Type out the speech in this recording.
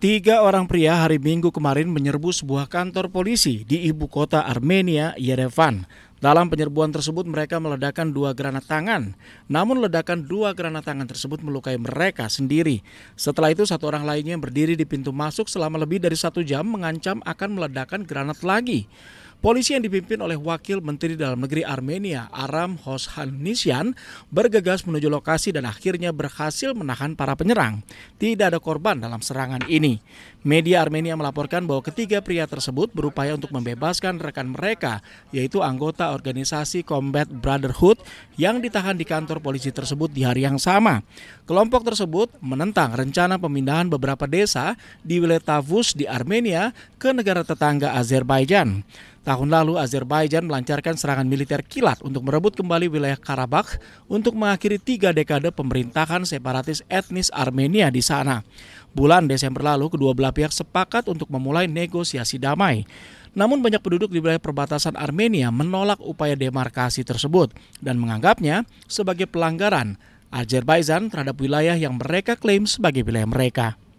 Tiga orang pria hari Minggu kemarin menyerbu sebuah kantor polisi di ibu kota Armenia, Yerevan. Dalam penyerbuan tersebut mereka meledakkan dua granat tangan. Namun ledakan dua granat tangan tersebut melukai mereka sendiri. Setelah itu satu orang lainnya yang berdiri di pintu masuk selama lebih dari satu jam mengancam akan meledakkan granat lagi. Polisi yang dipimpin oleh Wakil Menteri Dalam Negeri Armenia Aram Hoshanisyan bergegas menuju lokasi dan akhirnya berhasil menahan para penyerang. Tidak ada korban dalam serangan ini. Media Armenia melaporkan bahwa ketiga pria tersebut berupaya untuk membebaskan rekan mereka, yaitu anggota organisasi Combat Brotherhood yang ditahan di kantor polisi tersebut di hari yang sama. Kelompok tersebut menentang rencana pemindahan beberapa desa di wilayah Tavus di Armenia ke negara tetangga Azerbaijan. Tahun lalu Azerbaijan melancarkan serangan militer kilat untuk merebut kembali wilayah Karabakh untuk mengakhiri tiga dekade pemerintahan separatis etnis Armenia di sana. Bulan Desember lalu kedua belah pihak sepakat untuk memulai negosiasi damai. Namun banyak penduduk di wilayah perbatasan Armenia menolak upaya demarkasi tersebut dan menganggapnya sebagai pelanggaran Azerbaijan terhadap wilayah yang mereka klaim sebagai wilayah mereka.